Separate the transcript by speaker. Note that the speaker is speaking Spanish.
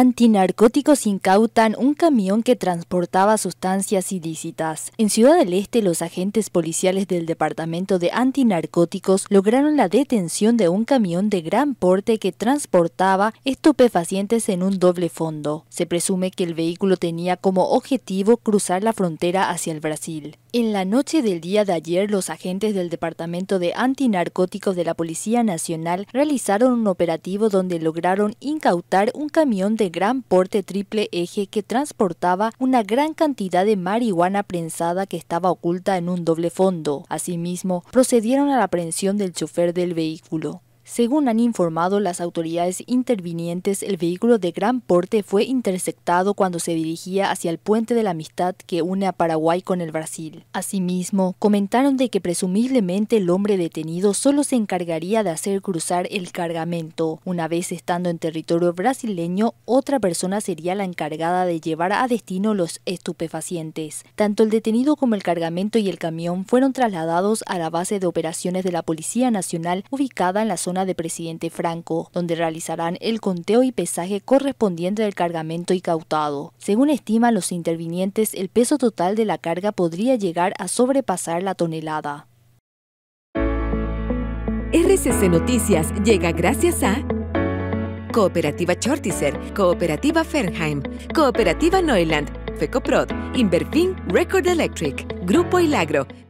Speaker 1: Antinarcóticos incautan un camión que transportaba sustancias ilícitas. En Ciudad del Este, los agentes policiales del Departamento de Antinarcóticos lograron la detención de un camión de gran porte que transportaba estupefacientes en un doble fondo. Se presume que el vehículo tenía como objetivo cruzar la frontera hacia el Brasil. En la noche del día de ayer, los agentes del Departamento de Antinarcóticos de la Policía Nacional realizaron un operativo donde lograron incautar un camión de gran porte triple eje que transportaba una gran cantidad de marihuana prensada que estaba oculta en un doble fondo. Asimismo, procedieron a la aprehensión del chofer del vehículo. Según han informado las autoridades intervinientes, el vehículo de gran porte fue interceptado cuando se dirigía hacia el puente de la amistad que une a Paraguay con el Brasil. Asimismo, comentaron de que presumiblemente el hombre detenido solo se encargaría de hacer cruzar el cargamento. Una vez estando en territorio brasileño, otra persona sería la encargada de llevar a destino los estupefacientes. Tanto el detenido como el cargamento y el camión fueron trasladados a la base de operaciones de la Policía Nacional ubicada en la zona de Presidente Franco, donde realizarán el conteo y pesaje correspondiente del cargamento y cautado. Según estiman los intervinientes, el peso total de la carga podría llegar a sobrepasar la tonelada.
Speaker 2: RCC Noticias llega gracias a Cooperativa Chortizer, Cooperativa Fernheim, Cooperativa Neuland, FECOPROD, Inverfin Record Electric, Grupo Ilagro,